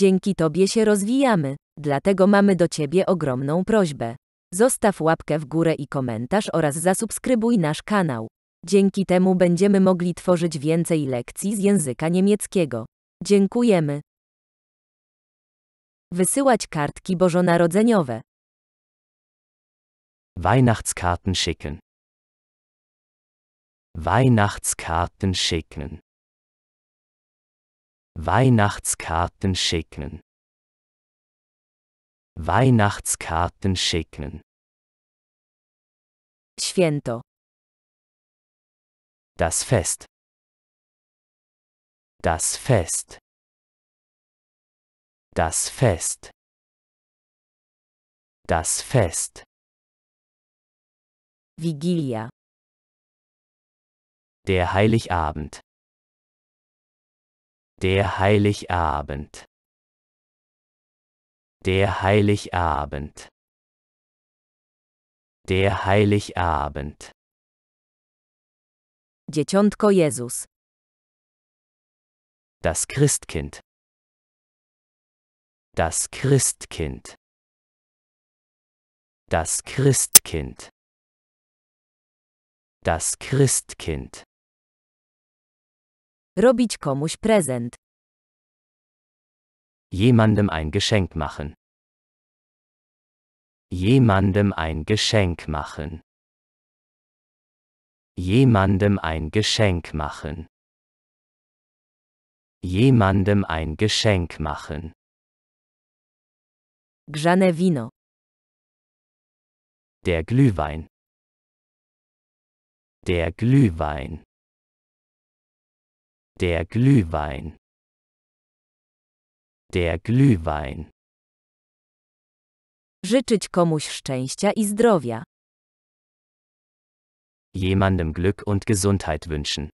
Dzięki Tobie się rozwijamy, dlatego mamy do Ciebie ogromną prośbę. Zostaw łapkę w górę i komentarz oraz zasubskrybuj nasz kanał. Dzięki temu będziemy mogli tworzyć więcej lekcji z języka niemieckiego. Dziękujemy. Wysyłać kartki bożonarodzeniowe. Weihnachtskarten schicken. Weihnachtskarten schicken. Weihnachtskarten schicken. Weihnachtskarten schicken. Święto. Das Fest. Das Fest. Das Fest. Das Fest. Vigilia. Der Heiligabend. Der Heiligabend. Der Heiligabend. Der Heiligabend. Dzieciątko Jezus. Das Christkind. Das Christkind. Das Christkind. Das Christkind. Robić komuś prezent. Jemandem ein Geschenk machen. Jemandem ein Geschenk machen. Jemandem ein Geschenk machen. Jemandem ein Geschenk machen. Grzane wino. Der Glühwein. Der Glühwein. Der Glühwein. Der Glühwein. Życzyć komuś szczęścia i zdrowia. Jemandem Glück und Gesundheit wünschen.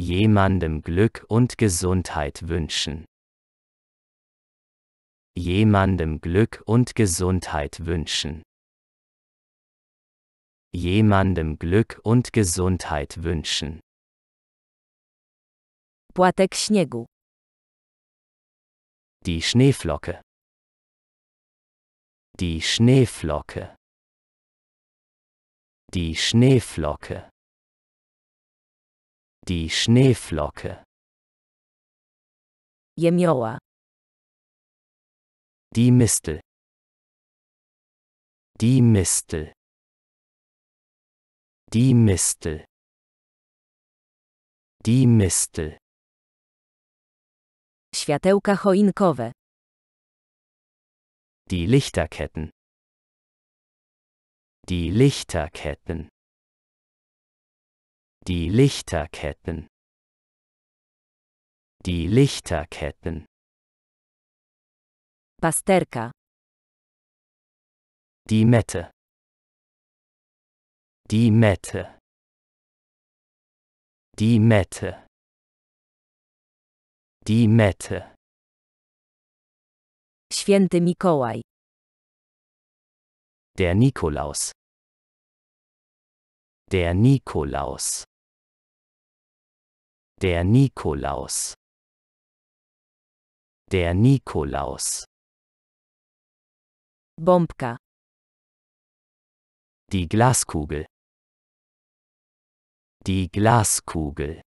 Jemandem Glück und Gesundheit wünschen. Jemandem Glück und Gesundheit wünschen. Jemandem Glück und Gesundheit wünschen. płatek śniegu. Die Schneeflocke. Die Schneeflocke. Die Schneeflocke. Die Schneeflocke. Jemioła. Die Mistel. Die Mistel. Die Mistel. Die Mistel. światełka choinkowe. Die Lichterketten. Die Lichterketten. Die Lichterketten. Die Lichterketten. Pasterka. Die Mette. Die Mette. Die Mette. Die mety. Święty Mikołaj. Der Nikolaus. Der Nikolaus. Der Nikolaus. Der Nikolaus. Bombka. Die Glaskugel. Die Glaskugel.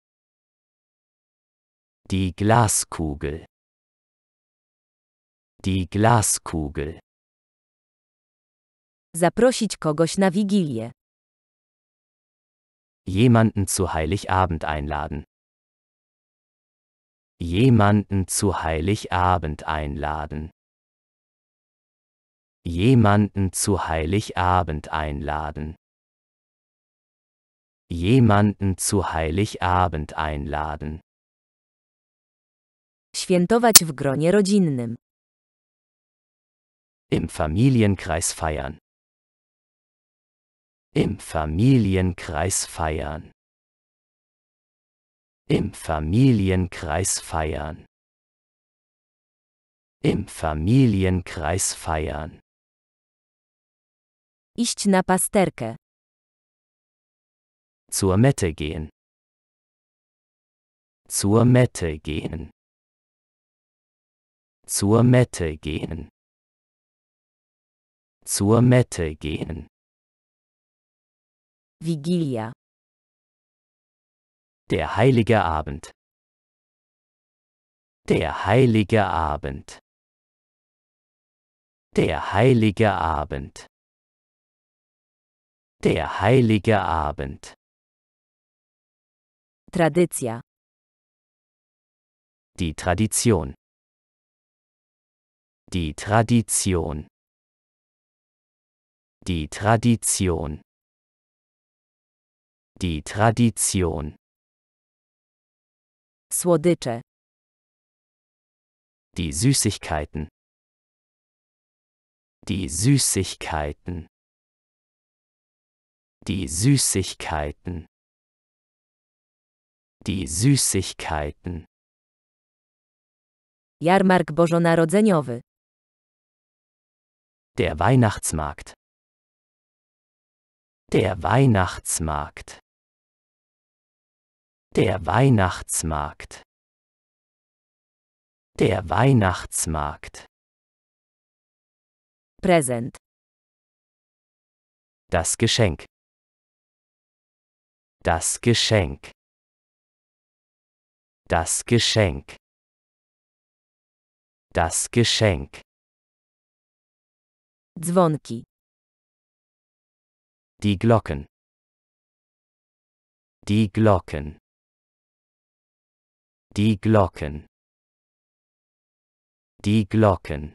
Die Glaskugel. Die Glaskugel. Zaprosić kogoś na Wigilię. Jemanden zu Heiligabend einladen. Jemanden zu Heiligabend einladen. Jemanden zu Heiligabend einladen. Jemanden zu Heiligabend einladen. Świętować w gronie rodzinnym. Im Familienkreis feiern. Im Familienkreis feiern. Im Familienkreis feiern. Im Familienkreis feiern. Iść na pasterkę. Zur Mette gehen. Zur Mette gehen. zur Mette gehen zur Mette gehen Vigilia der heilige Abend der heilige Abend der heilige Abend der heilige Abend Traditia die Tradition die Tradition. Die Tradition. Die Tradition. Słodycze. Die Süßigkeiten. Die Süßigkeiten. Die Süßigkeiten. Die Süßigkeiten. Jarmark Bożonarodzeniowy. Der Weihnachtsmarkt. Der Weihnachtsmarkt. Der Weihnachtsmarkt. Der Weihnachtsmarkt. Präsent. Das Geschenk. Das Geschenk. Das Geschenk. Das Geschenk. Dzwonki. Die Glocken. Die Glocken. Die Glocken. Die Glocken.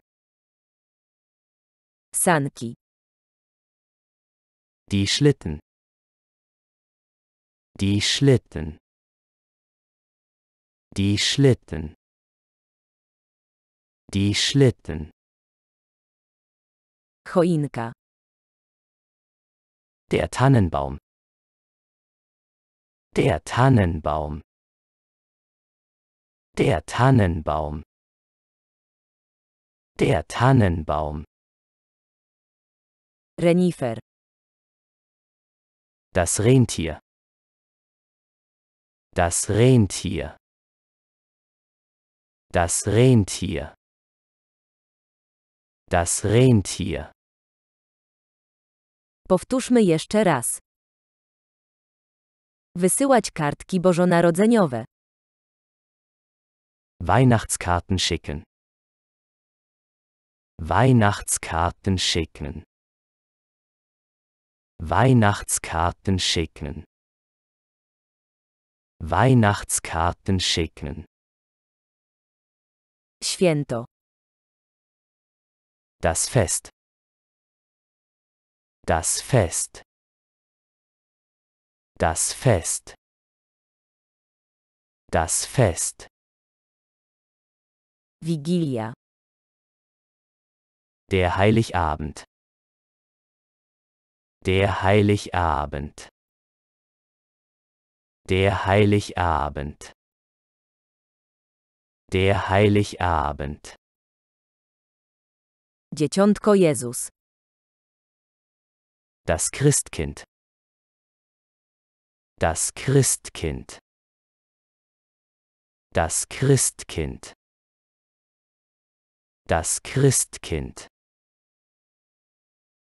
Sanki. Die Schlitten. Die Schlitten. Die Schlitten. Die Schlitten. Choinka. Der Tannenbaum. Der Tannenbaum. Der Tannenbaum. Der Tannenbaum. Renifer. Das Rentier. Das Rentier. Das Rentier. Das Rentier. Powtórzmy jeszcze raz. Wysyłać kartki bożonarodzeniowe. Weihnachtskarten schicken. Weihnachtskarten schicken. Weihnachtskarten schicken. Weihnachtskarten schicken. Święto. Das Fest. Das Fest. Das Fest. Das Fest. Vigilia. Der Heiligabend. Der Heiligabend. Der Heiligabend. Der Heiligabend. Dzieciątko Jezus. Das Christkind. Das Christkind. Das Christkind. Das Christkind.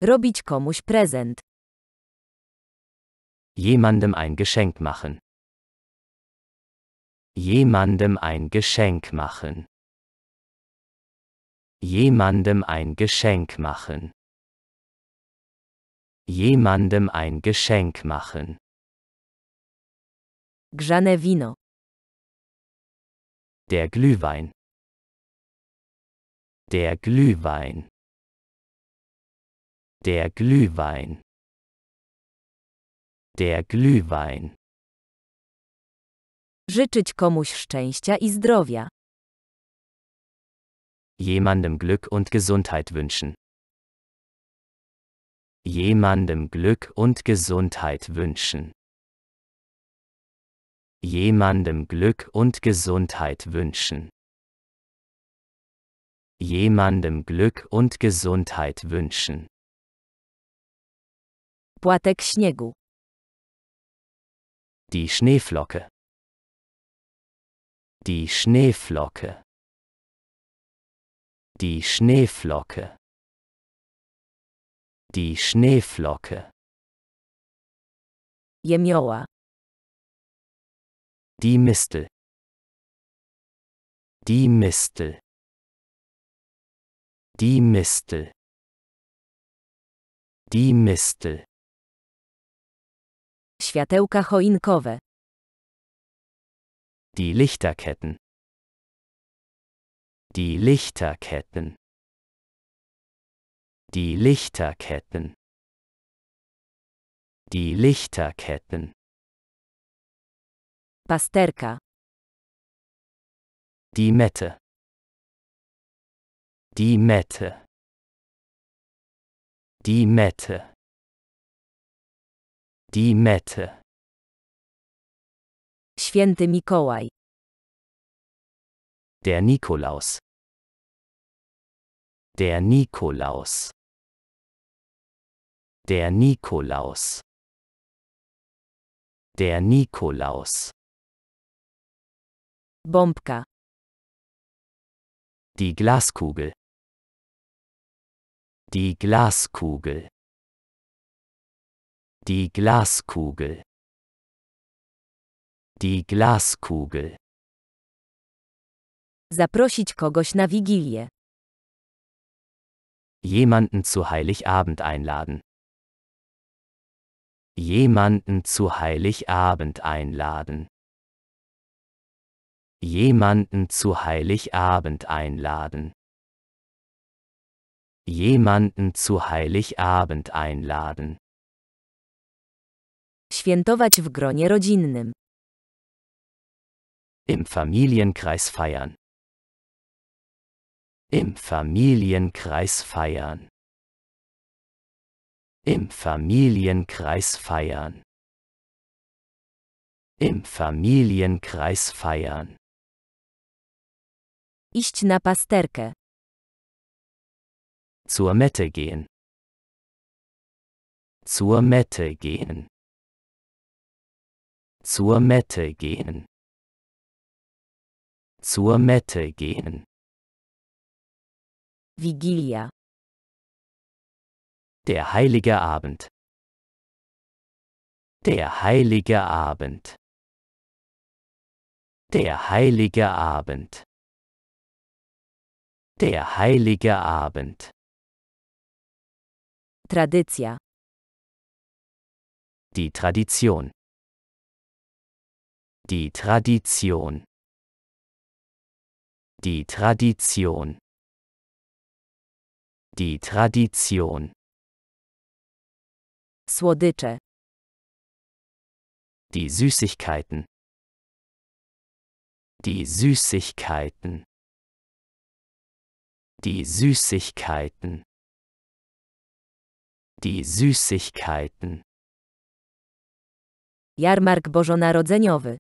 Robić komuś prezent. Jemandem ein Geschenk machen. Jemandem ein Geschenk machen. Jemandem ein Geschenk machen. Jemandem ein Geschenk machen. Grzane wino. Der Glühwein. Der Glühwein. Der Glühwein. Der Glühwein. Życzyć komuś szczęścia i zdrowia. Jemandem Glück und Gesundheit wünschen jemandem Glück und Gesundheit wünschen. Jemandem Glück und Gesundheit wünschen. Jemandem Glück und Gesundheit wünschen. Płatek śniegu. Die Schneeflocke. Die Schneeflocke. Die Schneeflocke. Die Schneeflocke. Jemioa. Die Mistel. Die Mistel. Die Mistel. Die Mistel. Światełka choinkowe. Die Lichterketten. Die Lichterketten. Die Lichterketten. Die Lichterketten. Pasterka. Die Mette. Die Mette. Die Mette. Die Mette. Święty Mikołaj. Der Nikolaus. Der Nikolaus. Der Nikolaus. Der Nikolaus. Bombka. Die Glaskugel. Die Glaskugel. Die Glaskugel. Die Glaskugel. Zaprosić kogoś na Wigilię. Jemanden zu Heiligabend einladen. Jemanden zu Heiligabend einladen. Jemanden zu Heiligabend einladen. Jemanden zu Heiligabend einladen. Świętować w gronie rodzinnym. Im Familienkreis feiern. Im Familienkreis feiern. Im Familienkreis feiern. Im Familienkreis feiern. Iść na pasterkę. Zur Mette gehen. Zur Mette gehen. Zur Mette gehen. Zur Mette gehen. Vigilia. Der heilige Abend. Der heilige Abend. Der heilige Abend. Der heilige Abend. Tradycja. Die Tradition. Die Tradition. Die Tradition. Die Tradition. Słodycze. Die Süßigkeiten. Die Süßigkeiten. Die Süßigkeiten. Die Süßigkeiten. Jarmark Bożonarodzeniowy.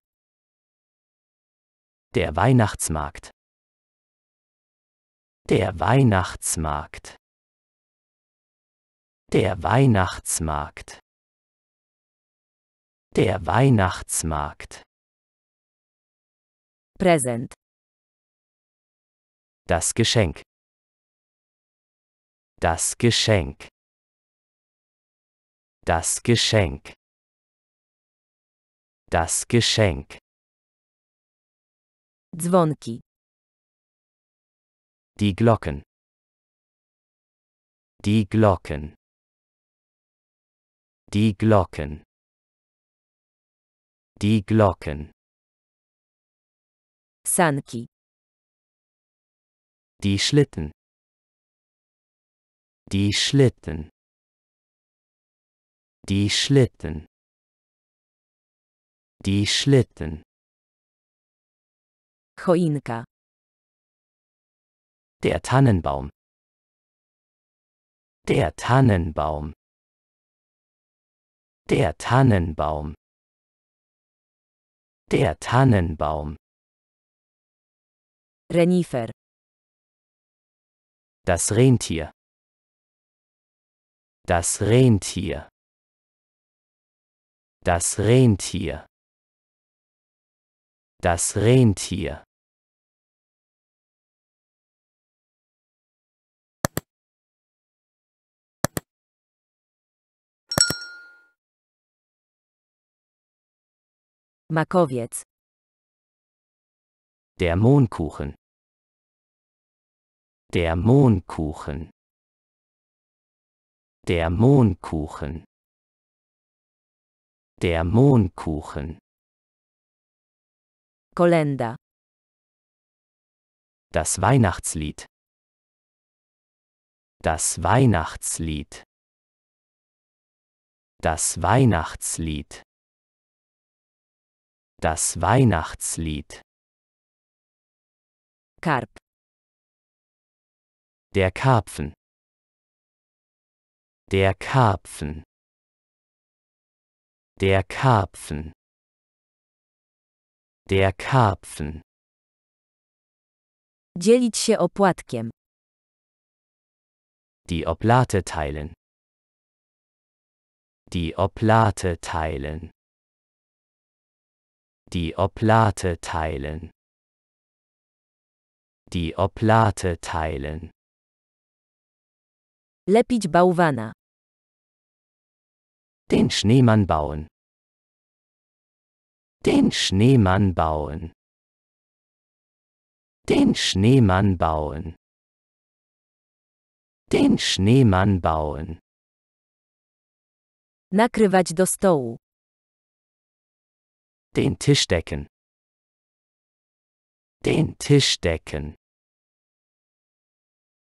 Der Weihnachtsmarkt. Der Weihnachtsmarkt. Der Weihnachtsmarkt. Der Weihnachtsmarkt. Präsent. Das Geschenk. Das Geschenk. Das Geschenk. Das Geschenk. Dzwonki. Die Glocken. Die Glocken. Die Glocken. Die Glocken. Sanki. Die Schlitten. Die Schlitten. Die Schlitten. Die Schlitten. Choinka. Der Tannenbaum. Der Tannenbaum. Der Tannenbaum. Der Tannenbaum. Renifer. Das Rentier. Das Rentier. Das Rentier. Das Rentier. Makowiec. Der Mohnkuchen. Der Mohnkuchen. Der Mohnkuchen. Der Mohnkuchen. Kolenda. Das Weihnachtslied. Das Weihnachtslied. Das Weihnachtslied. Das Weihnachtslied. Karp. Der Karpfen. Der Karpfen. Der Karpfen. Der Karpfen. Dzielić się opłatkiem. Die Oblate teilen. Die Oblate teilen. Die Oblate teilen. Die Oblate teilen. Lepić bałwana. Den Schneemann bauen. Den Schneemann bauen. Den Schneemann bauen. Den Schneemann bauen. Nakrywać do stołu. Den Tisch decken. Den Tisch decken.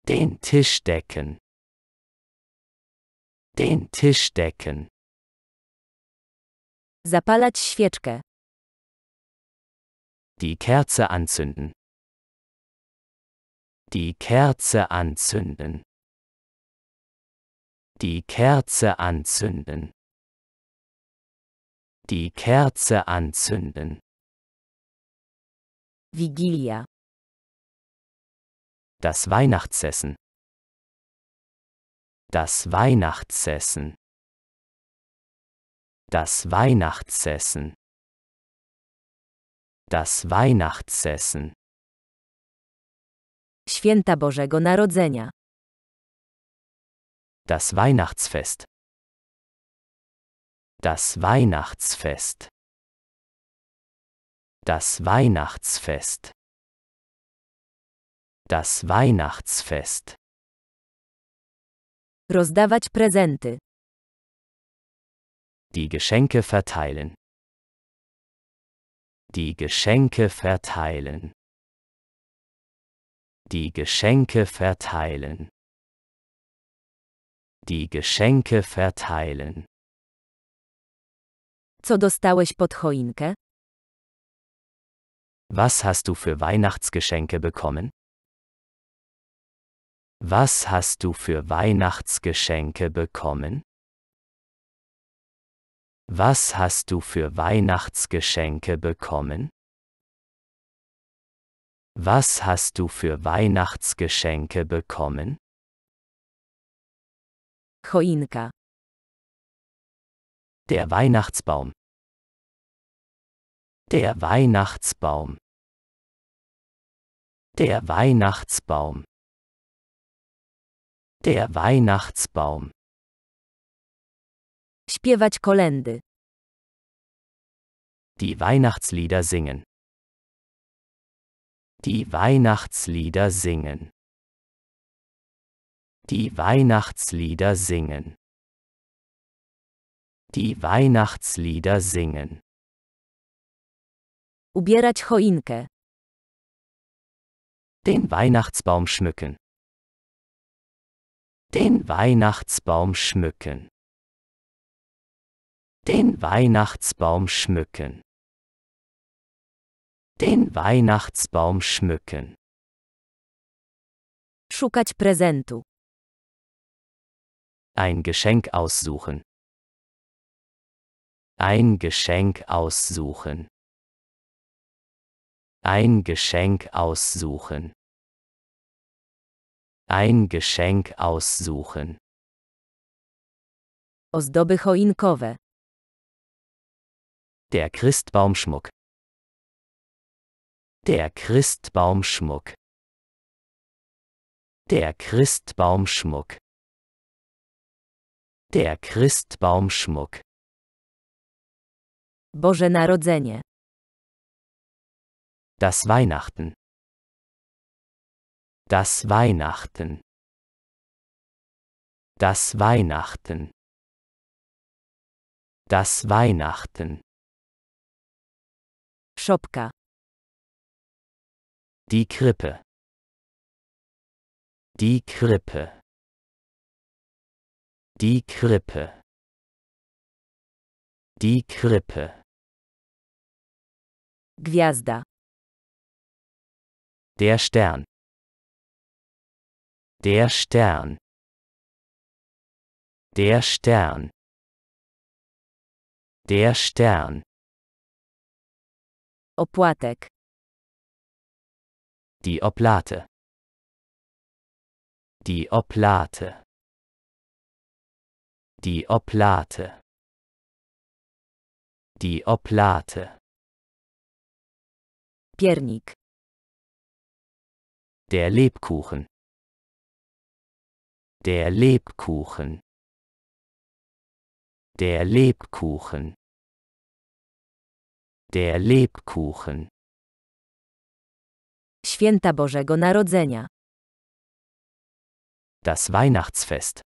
Den Tisch decken. Den Tisch decken. Zapalać świeczkę. Die Kerze anzünden. Die Kerze anzünden. Die Kerze anzünden. Die Kerze anzünden. Vigilia. Das Weihnachtsessen. Das Weihnachtsessen. Das Weihnachtsessen. Das Weihnachtsessen. Święta Bożego Narodzenia. Das Weihnachtsfest. Das Weihnachtsfest. Das Weihnachtsfest. Das Weihnachtsfest. Rozdawać prezenty. Die Geschenke verteilen. Die Geschenke verteilen. Die Geschenke verteilen. Die Geschenke verteilen. Co dostałeś pod choinkę? Was hast du für Weihnachtsgeschenke bekommen? Was hast du für Weihnachtsgeschenke bekommen? Was hast du für Weihnachtsgeschenke bekommen? Was hast du für Weihnachtsgeschenke bekommen? Choinka. Der Weihnachtsbaum. Der Weihnachtsbaum. Der Weihnachtsbaum. Der Weihnachtsbaum. Śpiewać kolendy. Die Weihnachtslieder singen. Die Weihnachtslieder singen. Die Weihnachtslieder singen. Die Weihnachtslieder singen. Ubierać choinkę. Den Weihnachtsbaum schmücken. Den Weihnachtsbaum schmücken. Den Weihnachtsbaum schmücken. Den Weihnachtsbaum schmücken. Szukać prezentu. Ein Geschenk aussuchen. Ein Geschenk aussuchen. Ein Geschenk aussuchen. Ein Geschenk aussuchen. Ozdoby choinkowe. Der Christbaumschmuck. Der Christbaumschmuck. Der Christbaumschmuck. Der Christbaumschmuck. Boże Narodzenie. Das Weihnachten. Das Weihnachten. Das Weihnachten. Das Weihnachten. Schopka. Die Krippe. Die Krippe. Die Krippe. Die Krippe. Gwiazda. Der Stern. Der Stern. Der Stern. Der Stern. Opłatek. Die Oplate. Die Oplate. Die Oplate. Die Oplate. Piernik. Der Lebkuchen. Der Lebkuchen. Der Lebkuchen. Der Lebkuchen. Święta Bożego Narodzenia. Das Weihnachtsfest.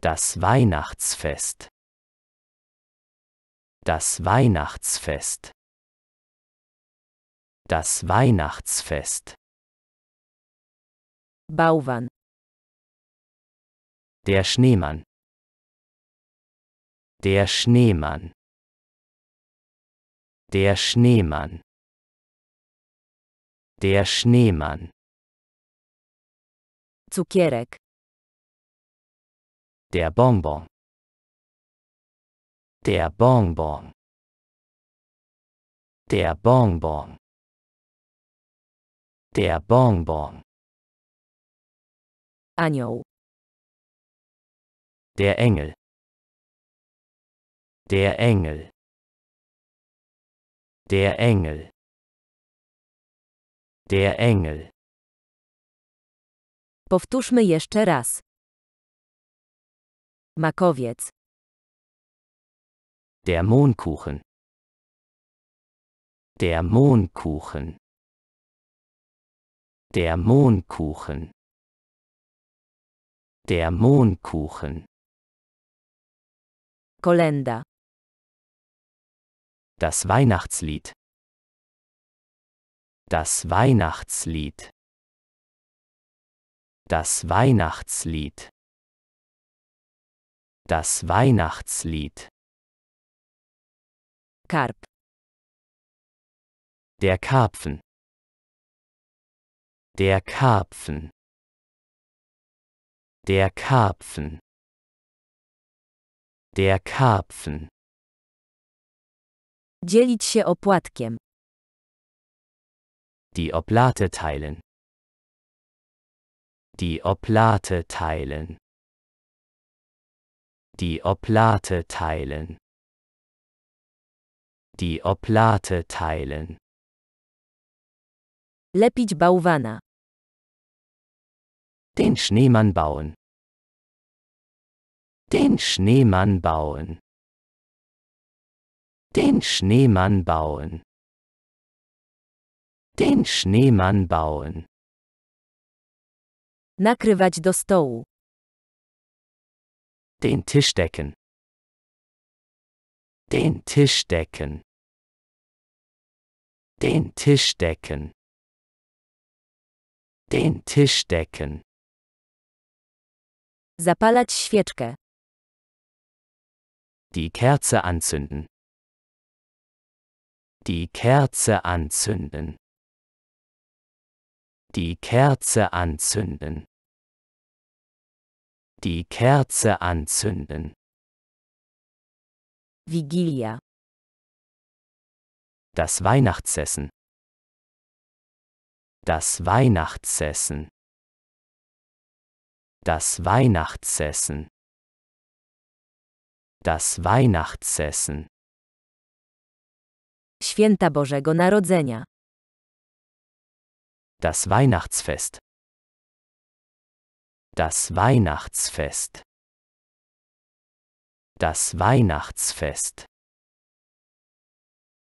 Das Weihnachtsfest. Das Weihnachtsfest. Das Weihnachtsfest. Bauwan. Der Schneemann. Der Schneemann. Der Schneemann. Der Schneemann. Cukierek. Der Bonbon. Der Bonbon. Der Bonbon. Der Bonbon. Anioł. Der er Engel. Der Engel. Der Engel. Der Engel. Powtórzmy jeszcze raz. Makowiec. Der Mondkuchen. Der er Mondkuchen. Der Mohnkuchen. Der Mohnkuchen. Kolenda. Das Weihnachtslied. Das Weihnachtslied. Das Weihnachtslied. Das Weihnachtslied. Karp. Der Karpfen. Der Karpfen. Der Karpfen. Der Karpfen. Dzielić się opłatkiem. Die Oblate teilen. Die Oblate teilen. Die Oblate teilen. Die Oblate teilen. Lepić bałwana. Den Schneemann bauen. Den Schneemann bauen. Den Schneemann bauen. Den Schneemann bauen. Nakrywać do stołu. Den Tisch decken. Den Tisch decken. Den Tisch decken. Den Tisch decken. Zapalać świeczkę. Die Kerze anzünden. Die Kerze anzünden. Die Kerze anzünden. Die Kerze anzünden. Vigilia. Das Weihnachtsessen. Das Weihnachtsessen. Das Weihnachtsessen. Das Weihnachtsessen. Święta Bożego Narodzenia. Das Weihnachtsfest. Das Weihnachtsfest. Das Weihnachtsfest.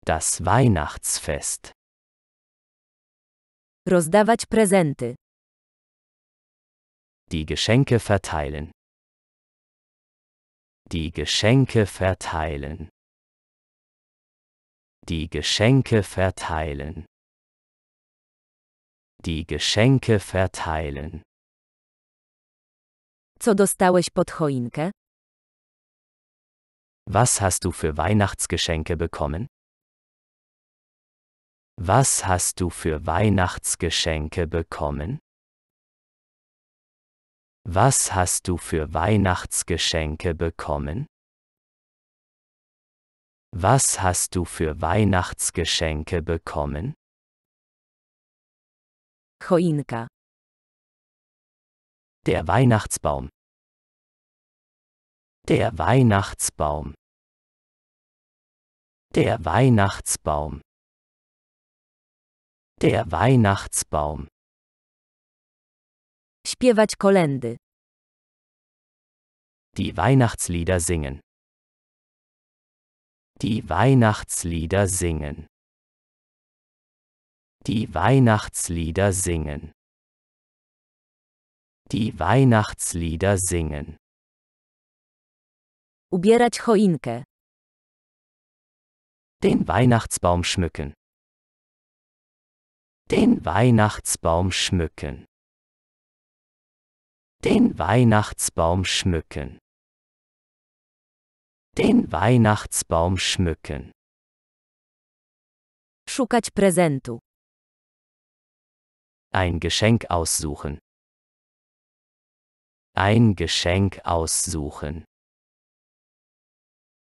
Das Weihnachtsfest. Rozdawać prezenty. Die Geschenke verteilen. Die Geschenke verteilen. Die Geschenke verteilen. Die Geschenke verteilen. Co dostałeś pod choinkę? Was hast du für Weihnachtsgeschenke bekommen? Was hast du für Weihnachtsgeschenke bekommen? Was hast du für Weihnachtsgeschenke bekommen? Was hast du für Weihnachtsgeschenke bekommen? Choinka. Der Weihnachtsbaum. Der Weihnachtsbaum. Der Weihnachtsbaum. Der Weihnachtsbaum śpiewać kolendy. Die Weihnachtslieder singen. Die Weihnachtslieder singen. Die Weihnachtslieder singen. Die Weihnachtslieder singen. Ubierać choinkę. Den Weihnachtsbaum schmücken. Den Weihnachtsbaum schmücken. Den Weihnachtsbaum schmücken. Den Weihnachtsbaum schmücken. Szukać prezentu. Ein Geschenk aussuchen. Ein Geschenk aussuchen.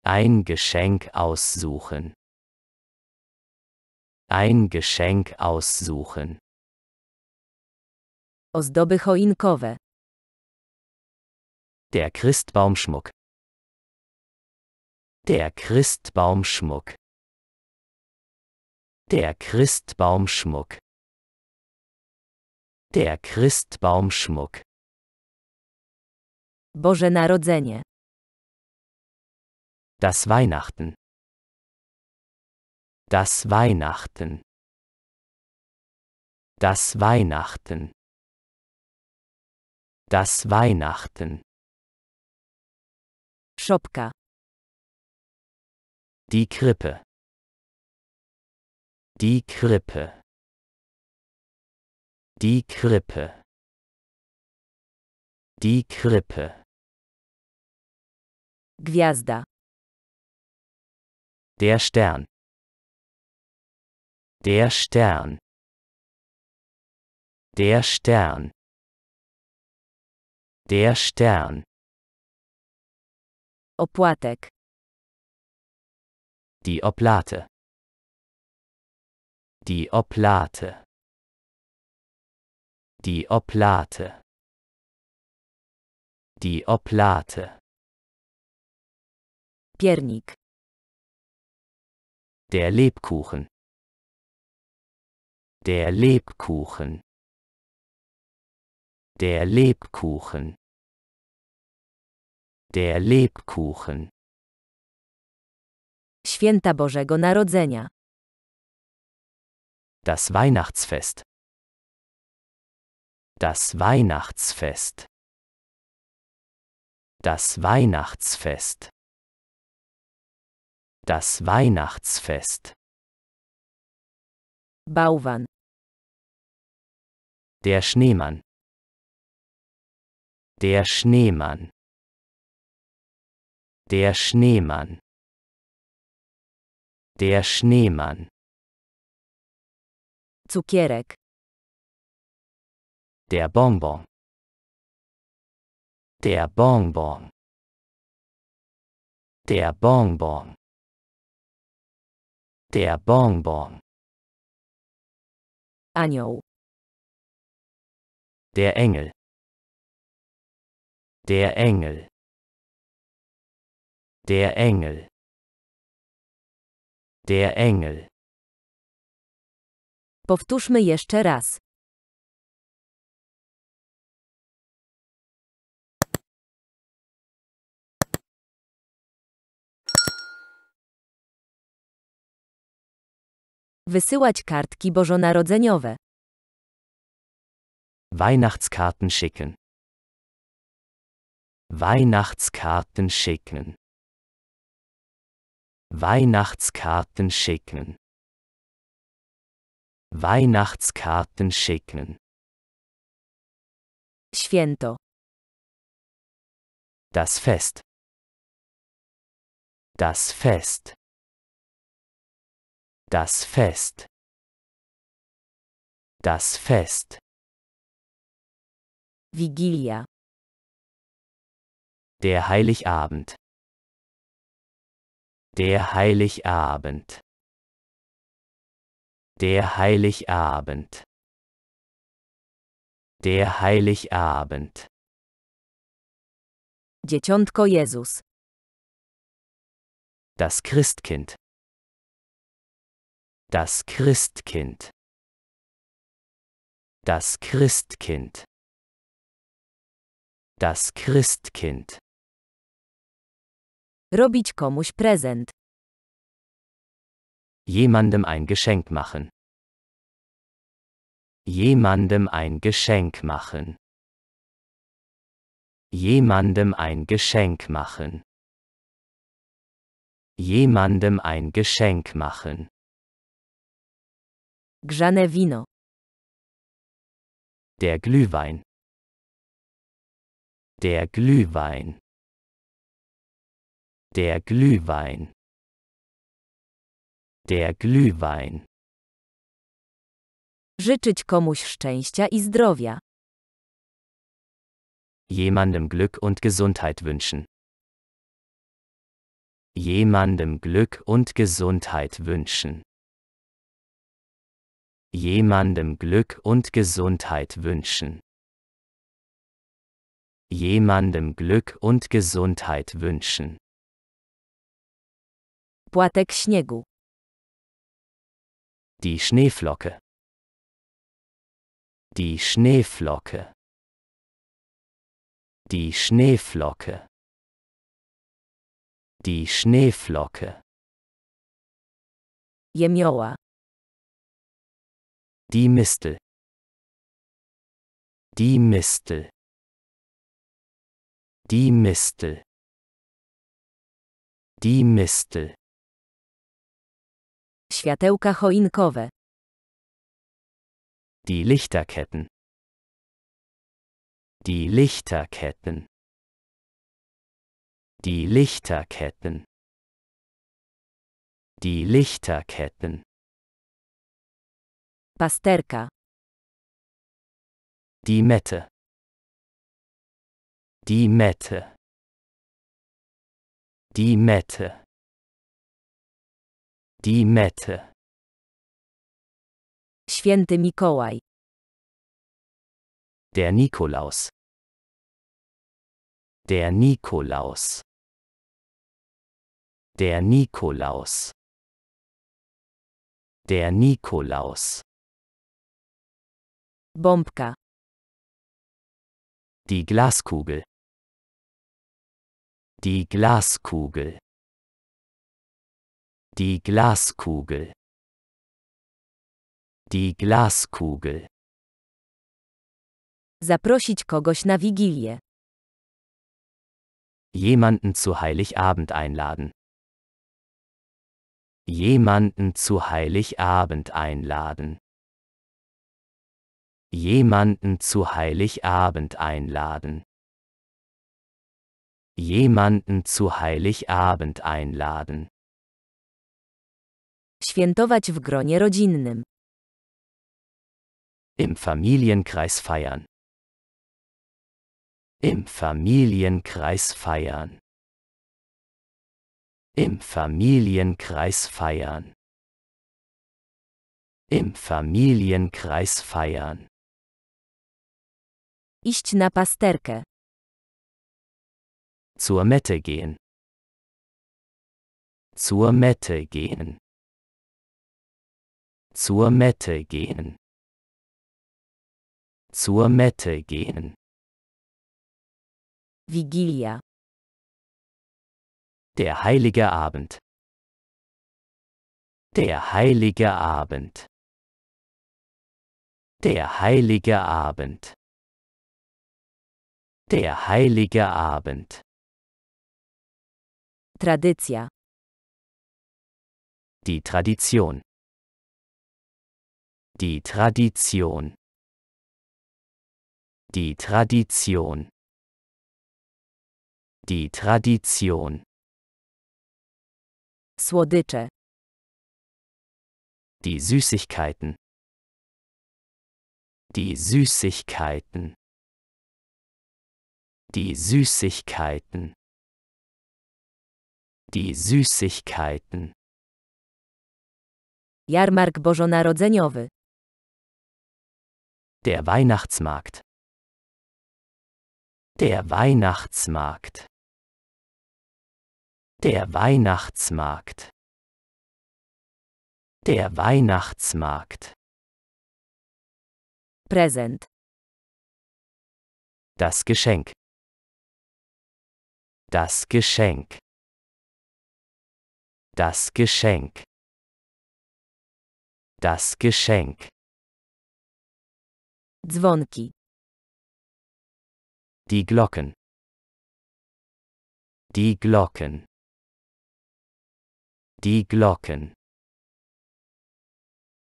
Ein Geschenk aussuchen. Ein Geschenk aussuchen. Ozdoby choinkowe. Der Christbaumschmuck. Der Christbaumschmuck. Der Christbaumschmuck. Der Christbaumschmuck. Boże Narodzenie. Das Weihnachten. Das Weihnachten. Das Weihnachten. Das Weihnachten. Szopka. Die Krippe. Die Krippe. Die Krippe. Die Krippe. Gwiazda. Der Stern. Der Stern. Der Stern. Der Stern. Opłatek. Die Oplate. Die Oplate. Die Oplate. Die Oblate. Piernik. Der Lebkuchen. Der Lebkuchen. Der Lebkuchen. Der Lebkuchen. Święta Bożego Narodzenia. Das Weihnachtsfest. Das Weihnachtsfest. Das Weihnachtsfest. Das Weihnachtsfest. Bauwan. Der Schneemann. Der Schneemann. Der Schneemann. Der Schneemann. Cukierek. Der Bonbon. Der Bonbon. Der Bonbon. Der Bonbon. Anioł. Der Engel. Der Engel. Der Engel. Der Engel. Powtórzmy jeszcze raz. Wysyłać kartki bożonarodzeniowe. Weihnachtskarten schicken. Weihnachtskarten schicken. Weihnachtskarten schicken. Weihnachtskarten schicken. Święto. Das Fest. Das Fest. Das Fest. Das Fest. Vigilia. Der Heiligabend. Der Heiligabend. Der Heiligabend. Der Heiligabend. Dzieciątko Jezus. Das Christkind. Das Christkind. Das Christkind. Das Christkind. Robić komuś prezent. Jemandem ein Geschenk machen. Jemandem ein Geschenk machen. Jemandem ein Geschenk machen. Jemandem ein Geschenk machen. Grzane wino. Der Glühwein. Der Glühwein. Der Glühwein. Der Glühwein. Życzyć komuś szczęścia i zdrowia. Jemandem Glück und Gesundheit wünschen. Jemandem Glück und Gesundheit wünschen. Jemandem Glück und Gesundheit wünschen. Jemandem Glück und Gesundheit wünschen. płatek śniegu. Die Schneeflocke. Die Schneeflocke. Die Schneeflocke. Die Schneeflocke. Jemioła. Die Mistel. Die Mistel. Die Mistel. Die Mistel światełka choinkowe. Die Lichterketten. Die Lichterketten. Die Lichterketten. Die Lichterketten. Pasterka. Die Mette. Die Mette. Die Mette. Die Mette. Święty Mikołaj. Der Nikolaus. Der Nikolaus. Der Nikolaus. Der Nikolaus. Bombka. Die Glaskugel. Die Glaskugel. Die Glaskugel. Die Glaskugel. Zaprosić kogoś na Wigilię. Jemanden zu Heiligabend einladen. Jemanden zu Heiligabend einladen. Jemanden zu Heiligabend einladen. Jemanden zu Heiligabend einladen. Świętować w gronie rodzinnym. Im Familienkreis feiern. Im Familienkreis feiern. Im Familienkreis feiern. Im Familienkreis feiern. Iść na pasterkę. Zur Mette gehen. Zur Mette gehen. zur Mette gehen zur Mette gehen Vigilia der heilige Abend der heilige Abend der heilige Abend der heilige Abend Traditia die Tradition die Tradition. Die Tradition. Die Tradition. Słodycze. Die Süßigkeiten. Die Süßigkeiten. Die Süßigkeiten. Die Süßigkeiten. Jarmark Bożonarodzeniowy. Der Weihnachtsmarkt. Der Weihnachtsmarkt. Der Weihnachtsmarkt. Der Weihnachtsmarkt. Präsent. Das Geschenk. Das Geschenk. Das Geschenk. Das Geschenk. Dzwonki. Die Glocken. Die Glocken. Die Glocken.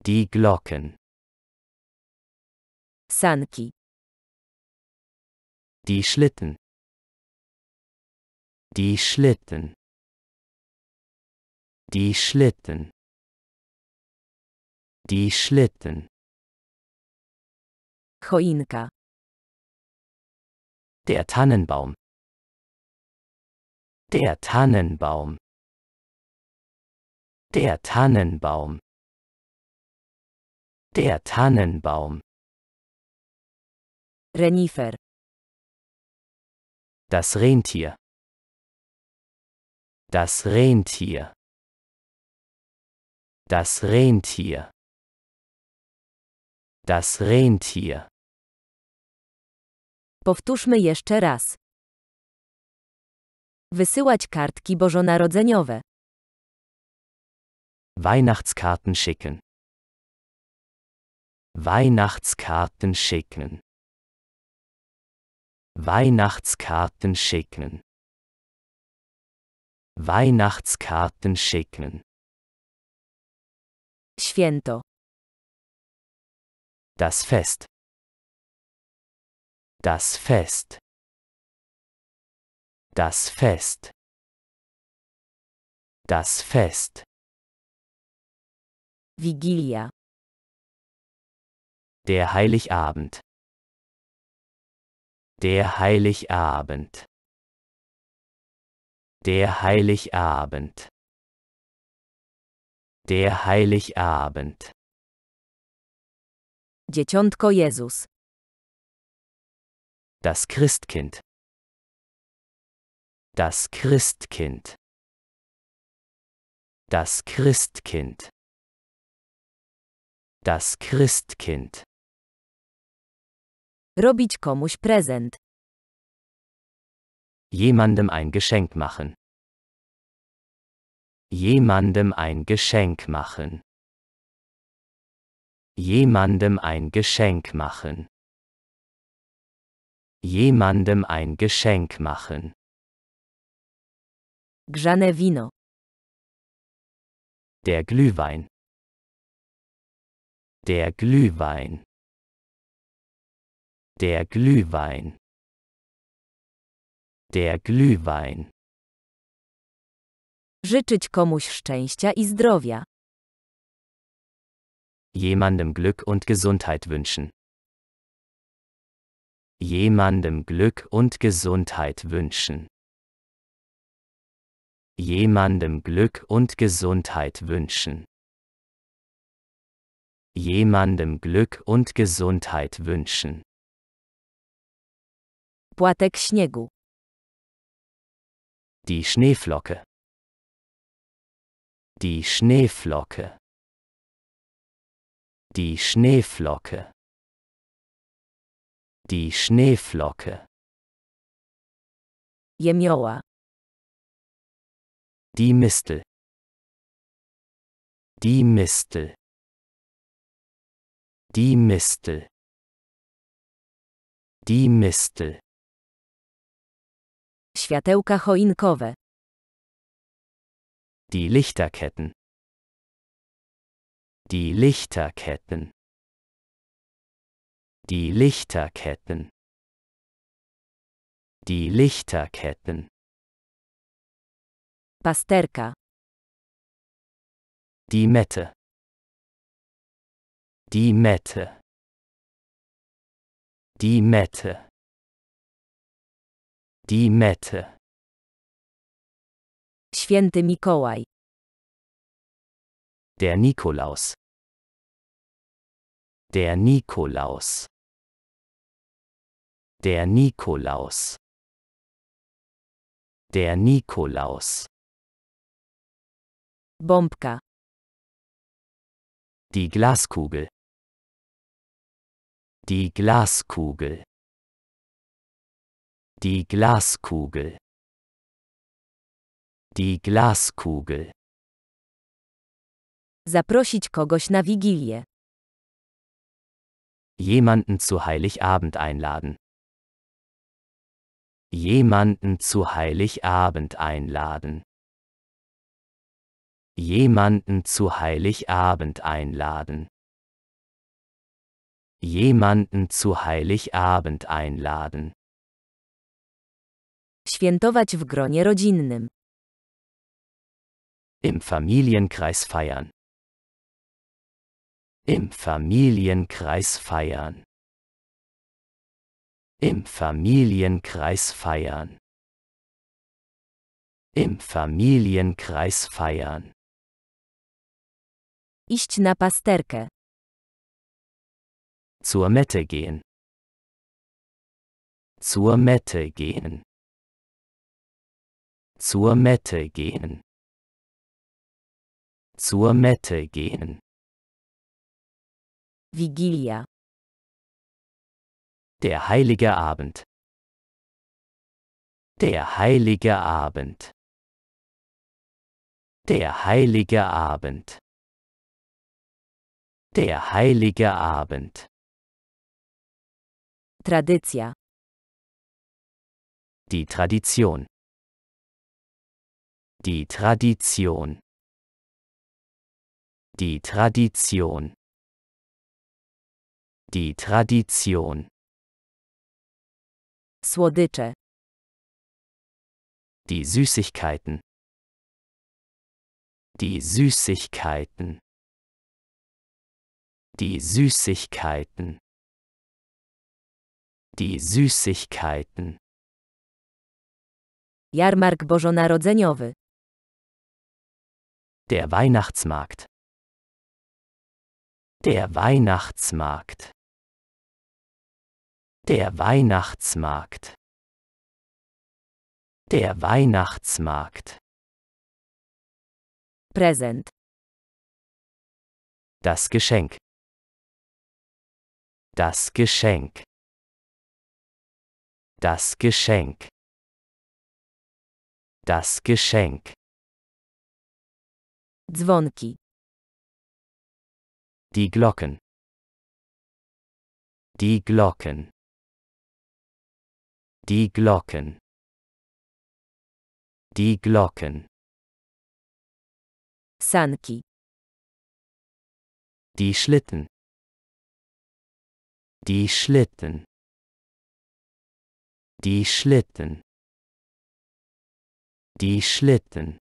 Die Glocken. Sanki. Die Schlitten. Die Schlitten. Die Schlitten. Die Schlitten. Choinka. Der Tannenbaum. Der Tannenbaum. Der Tannenbaum. Der Tannenbaum. Renifer. Das Rentier. Das Rentier. Das Rentier. Das Rentier. Powtórzmy jeszcze raz. Wysyłać kartki bożonarodzeniowe. Weihnachtskarten schicken. Weihnachtskarten schicken. Weihnachtskarten schicken. Weihnachtskarten schicken. Święto. Das Fest. Das Fest. Das Fest. Das Fest. Vigilia. Der Heiligabend. Der Heiligabend. Der Heiligabend. Der Heiligabend. Dzieciątko Jezus. Das Christkind. Das Christkind. Das Christkind. Das Christkind. Robić komuś prezent. Jemandem ein Geschenk machen. Jemandem ein Geschenk machen. Jemandem ein Geschenk machen. Jemandem ein Geschenk machen. Grzane wino. Der Glühwein. Der Glühwein. Der Glühwein. Der Glühwein. Życzyć komuś szczęścia i zdrowia. Jemandem Glück und Gesundheit wünschen jemandem Glück und Gesundheit wünschen. Jemandem Glück und Gesundheit wünschen. Jemandem Glück und Gesundheit wünschen. Płatek śniegu. Die Schneeflocke. Die Schneeflocke. Die Schneeflocke. Die Schneeflocke. Jemioa. Die Mistel. Die Mistel. Die Mistel. Die Mistel. Światełka choinkowe. Die Lichterketten. Die Lichterketten. Die Lichterketten. Die Lichterketten. Pasterka. Die Mette. Die Mette. Die Mette. Die Mette. Święty Mikołaj. Der Nikolaus. Der Nikolaus. Der Nikolaus. Der Nikolaus. Bombka. Die Glaskugel. Die Glaskugel. Die Glaskugel. Die Glaskugel. Zaprosić kogoś na Wigilię. Jemanden zu Heiligabend einladen. Jemanden zu Heiligabend einladen. Jemanden zu Heiligabend einladen. Jemanden zu Heiligabend einladen. Świętować w gronie rodzinnym. Im Familienkreis feiern. Im Familienkreis feiern. Im Familienkreis feiern. Im Familienkreis feiern. Iść na pasterkę. Zur Mette gehen. Zur Mette gehen. Zur Mette gehen. Zur Mette gehen. Vigilia. Der heilige Abend. Der heilige Abend. Der heilige Abend. Der heilige Abend. Tradycja. Die Tradition. Die Tradition. Die Tradition. Die Tradition. Słodycze. Die Süßigkeiten. Die Süßigkeiten. Die Süßigkeiten. Die Süßigkeiten. Jarmark Bożonarodzeniowy. Der Weihnachtsmarkt. Der Weihnachtsmarkt. Der Weihnachtsmarkt. Der Weihnachtsmarkt. Prezent. Das Geschenk. Das Geschenk. Das Geschenk. Das Geschenk. Dzwonki. Die Glocken. Die Glocken. Die Glocken. Die Glocken. Sanki. Die Schlitten. Die Schlitten. Die Schlitten. Die Schlitten.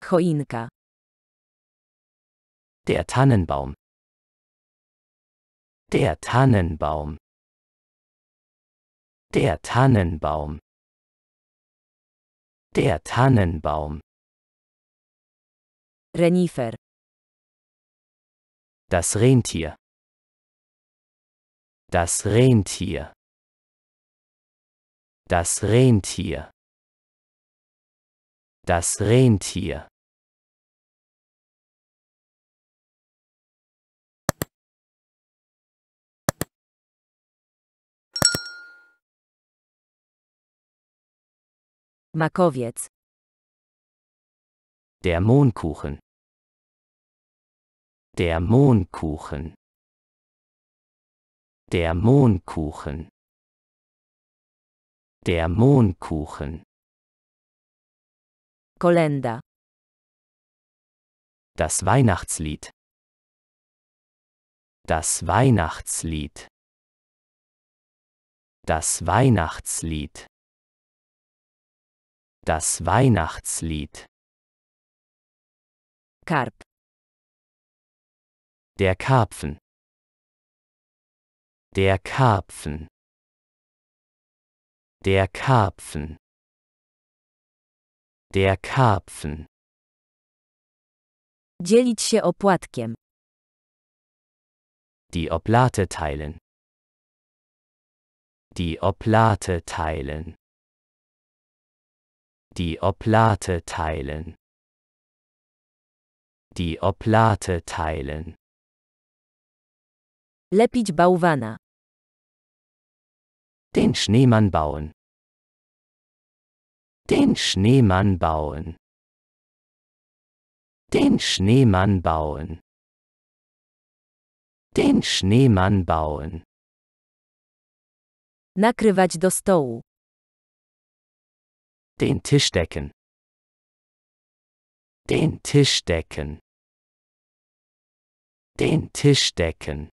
Choinka. Der Tannenbaum. Der Tannenbaum. Der Tannenbaum. Der Tannenbaum. Renifer. Das Rentier. Das Rentier. Das Rentier. Das Rentier. Makowiec. Der Mohnkuchen. Der Mohnkuchen. Der Mohnkuchen. Der Mohnkuchen. Kolenda. Das Weihnachtslied. Das Weihnachtslied. Das Weihnachtslied. Das Weihnachtslied. Karp. Der Karpfen. Der Karpfen. Der Karpfen. Der Karpfen. Dzielić się opłatkiem. Die Oblate teilen. Die Oblate teilen. Die Oblate teilen. Die Oblate teilen. Lepić bałwana. Den Schneemann bauen. Den Schneemann bauen. Den Schneemann bauen. Den Schneemann bauen. Nakrywać do stołu. Den Tisch decken. Den Tisch decken. Den Tisch decken.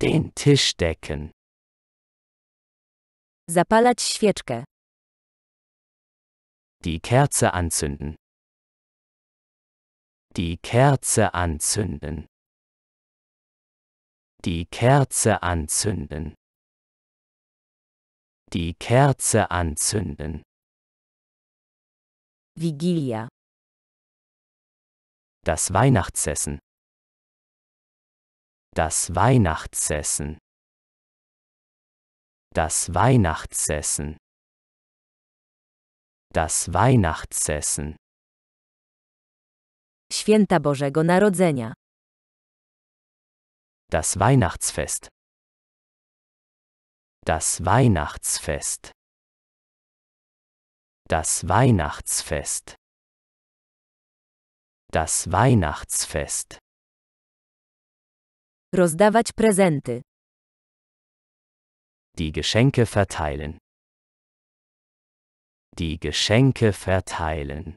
Den Tisch decken. Zapalać świeczkę. Die Kerze anzünden. Die Kerze anzünden. Die Kerze anzünden. Die Kerze anzünden. Vigilia. Das Weihnachtsessen. Das Weihnachtsessen. Das Weihnachtsessen. Das Weihnachtsessen. Święta Bożego Narodzenia. Das Weihnachtsfest. Das Weihnachtsfest. Das Weihnachtsfest. Das Weihnachtsfest. Rozdawać prezenty. Die Geschenke verteilen. Die Geschenke verteilen.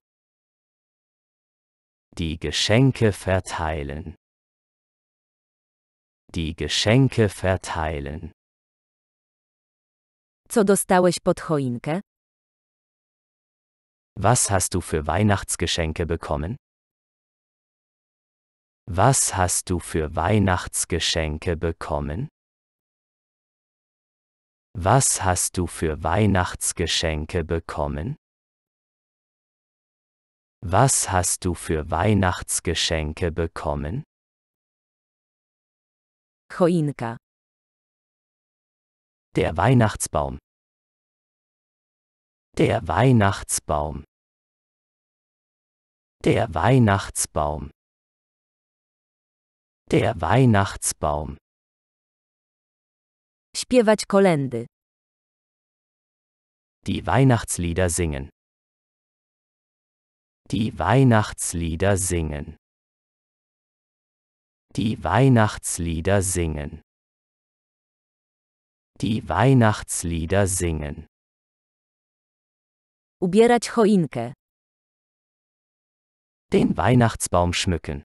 Die Geschenke verteilen. Die Geschenke verteilen. Co dostałeś pod choinkę? Was hast du für Weihnachtsgeschenke bekommen? Was hast du für Weihnachtsgeschenke bekommen? Was hast du für Weihnachtsgeschenke bekommen? Was hast du für Weihnachtsgeschenke bekommen? Choinka. Der Weihnachtsbaum. Der Weihnachtsbaum. Der Weihnachtsbaum. Der Weihnachtsbaum. Śpiewać kolendy. Die Weihnachtslieder singen. Die Weihnachtslieder singen. Die Weihnachtslieder singen die Weihnachtslieder singen. Ubierać choinkę. Den Weihnachtsbaum schmücken.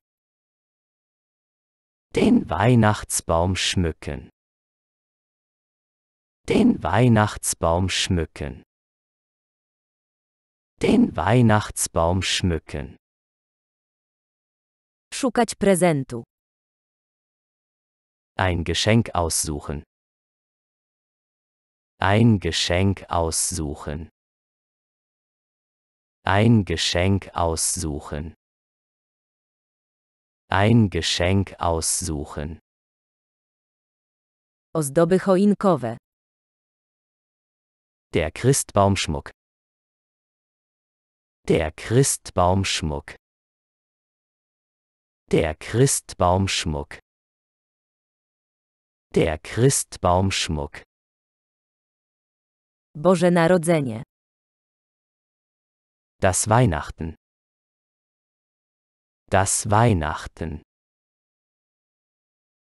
Den Weihnachtsbaum schmücken. Den Weihnachtsbaum schmücken. Den Weihnachtsbaum schmücken. Szukać prezentu. Ein Geschenk aussuchen. Ein Geschenk aussuchen. Ein Geschenk aussuchen. Ein Geschenk aussuchen. Ozdoby choinkowe. Der Christbaumschmuck. Der Christbaumschmuck. Der Christbaumschmuck. Der Christbaumschmuck. Boże Narodzenie. Das Weihnachten. Das Weihnachten.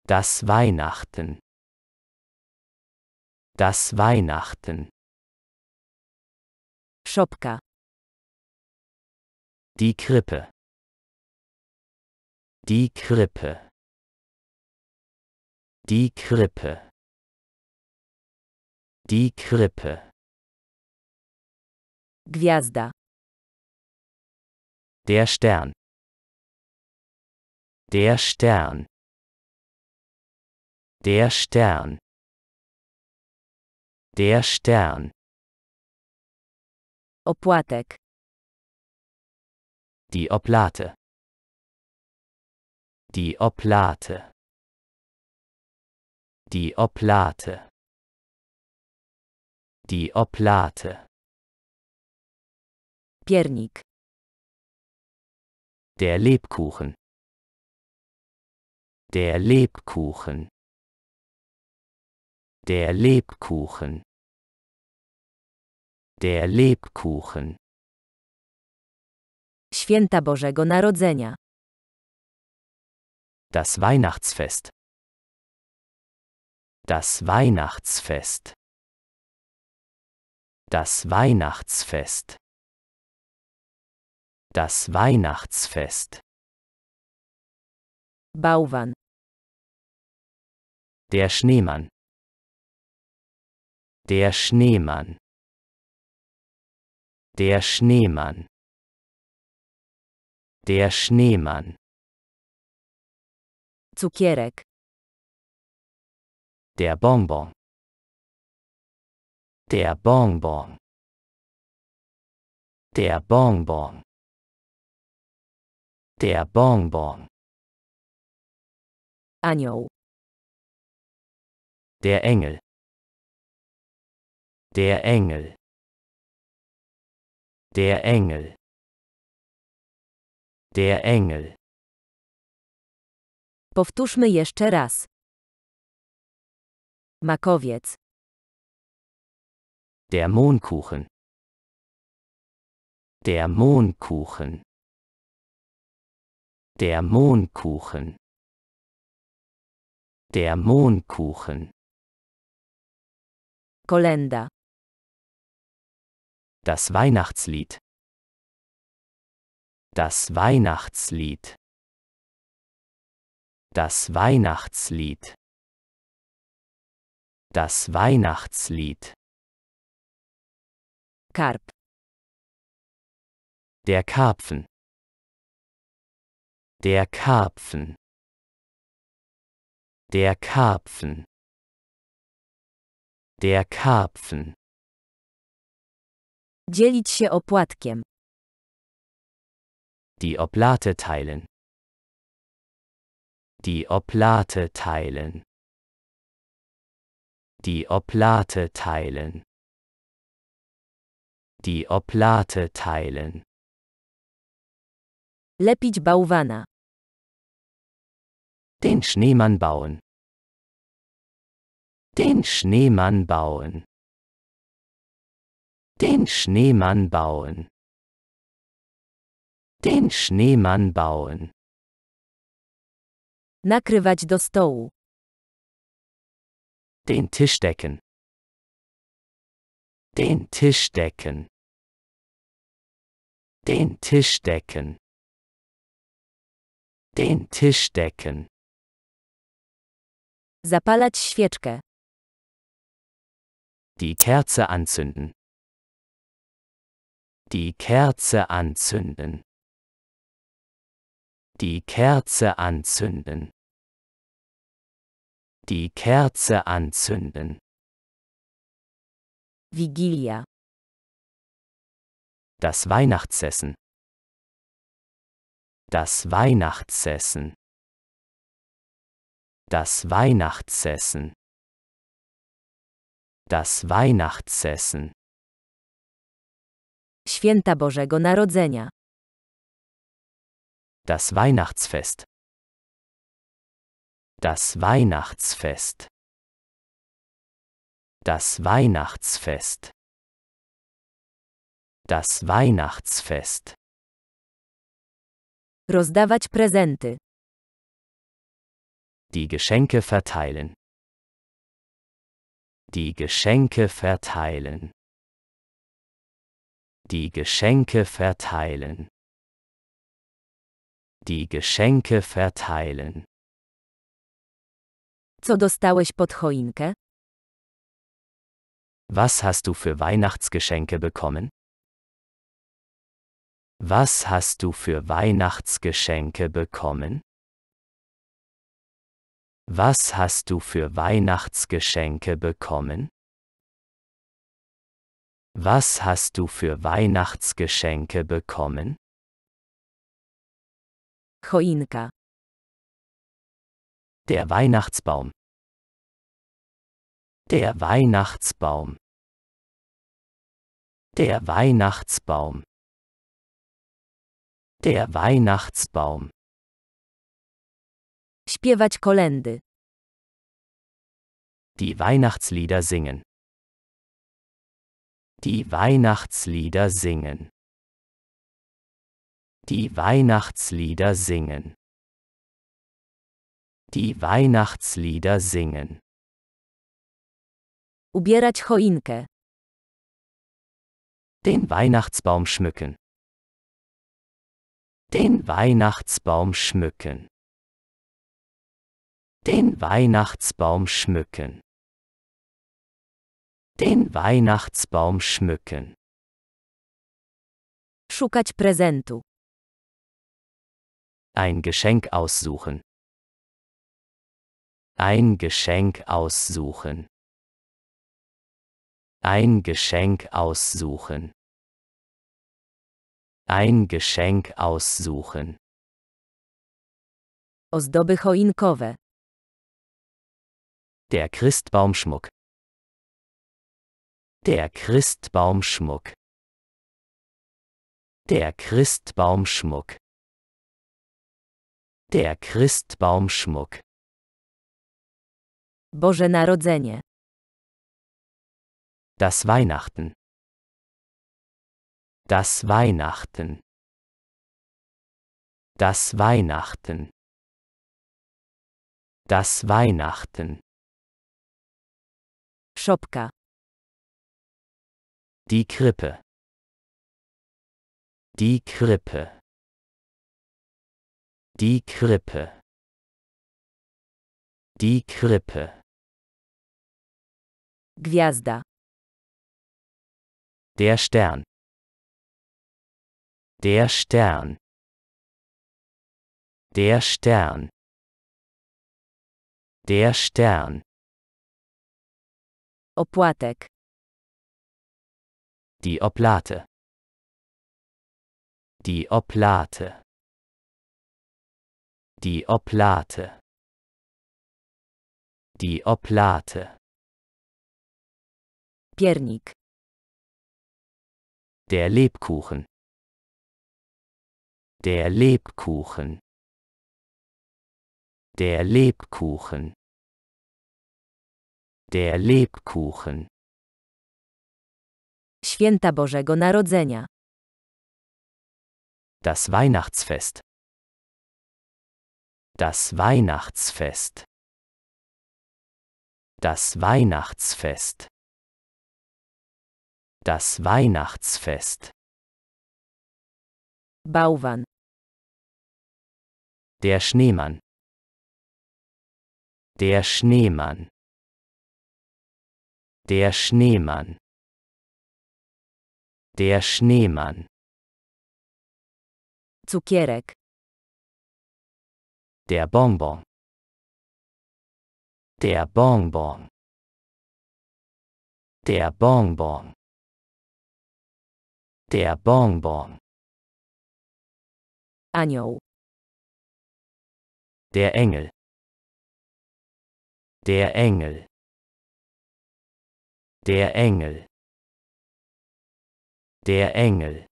Das Weihnachten. Das Weihnachten. Szopka. Die Krippe. Die Krippe. Die Krippe. Die Krippe. Gwiazda. Der Stern. Der Stern. Der Stern. Der Stern. Opłatek. Die Oplate. Die Oplate. Die Oplate. Die Oplate. Piernik. Der Lebkuchen. Der Lebkuchen. Der Lebkuchen. Der Lebkuchen. Święta Bożego Narodzenia. Das Weihnachtsfest. Das Weihnachtsfest. Das Weihnachtsfest. Das Weihnachtsfest. Bauwan. Der Schneemann. Der Schneemann. Der Schneemann. Der Schneemann. Zukierek. Der Bonbon. Der Bonbon. Der Bonbon. Der Bonbon. Anioł. Der Engel. Der Engel. Der Engel. Der Engel. Powtórzmy jeszcze raz. Makowiec. Der Mohnkuchen. Der Mohnkuchen. Der Mohnkuchen. Der Mohnkuchen. Kolenda. Das Weihnachtslied. Das Weihnachtslied. Das Weihnachtslied. Das Weihnachtslied. Karp. Der Karpfen. Der Karpfen. Der Karpfen. Der Karpfen. Dzielić się opłatkiem. Die Oblate teilen. Die Oblate teilen. Die Oblate teilen. Die Oblate teilen. Lepić bałwana. Den Schneemann bauen. Den Schneemann bauen. Den Schneemann bauen. Den Schneemann bauen. Nakrywać do stołu. Den Tisch decken. Den Tisch decken. Den Tisch decken. Den Tisch decken. Zapalać świeczkę. Die Kerze anzünden. Die Kerze anzünden. Die Kerze anzünden. Die Kerze anzünden. Vigilia. Das Weihnachtsessen. Das Weihnachtsessen. Das Weihnachtsessen. Das Weihnachtsessen. Święta Bożego Narodzenia. Das Weihnachtsfest. Das Weihnachtsfest. Das Weihnachtsfest. Das Weihnachtsfest. Rozdawać prezenty. Die Geschenke verteilen. Die Geschenke verteilen. Die Geschenke verteilen. Die Geschenke verteilen. Co dostałeś pod choinkę? Was hast du für Weihnachtsgeschenke bekommen? Was hast du für Weihnachtsgeschenke bekommen? Was hast du für Weihnachtsgeschenke bekommen? Was hast du für Weihnachtsgeschenke bekommen? Choinka. Der Weihnachtsbaum. Der Weihnachtsbaum. Der Weihnachtsbaum. Der Weihnachtsbaum. Śpiewać kolendy. Die Weihnachtslieder singen. Die Weihnachtslieder singen. Die Weihnachtslieder singen. Die Weihnachtslieder singen. Ubierać choinkę. Den Weihnachtsbaum schmücken. Den Weihnachtsbaum schmücken. Den Weihnachtsbaum schmücken. Den Weihnachtsbaum schmücken. Szukać prezentu. Ein Geschenk aussuchen. Ein Geschenk aussuchen. Ein Geschenk aussuchen. Ein Geschenk aussuchen. Ozdoby choinkowe. Der Christbaumschmuck. Der Christbaumschmuck. Der Christbaumschmuck. Der Christbaumschmuck. Boże Narodzenie. Das Weihnachten. Das Weihnachten. Das Weihnachten. Das Weihnachten. Szopka. Die Krippe. Die Krippe. Die Krippe. Die Krippe. Gwiazda. Der Stern. Der Stern. Der Stern. Der Stern. Opłatek. Die Oplate. Die Oplate. Die Oplate. Die Oplate. Piernik. Der Lebkuchen. Der Lebkuchen. Der Lebkuchen. Der Lebkuchen. Święta Bożego Narodzenia. Das Weihnachtsfest. Das Weihnachtsfest. Das Weihnachtsfest. Das Weihnachtsfest. Bauwan. Der Schneemann. Der Schneemann. Der Schneemann. Der Schneemann. Zukierek. Der Bonbon. Der Bonbon. Der Bonbon. Der Bonbon. Anioł. Der Engel. Der Engel. Der Engel. Der Engel.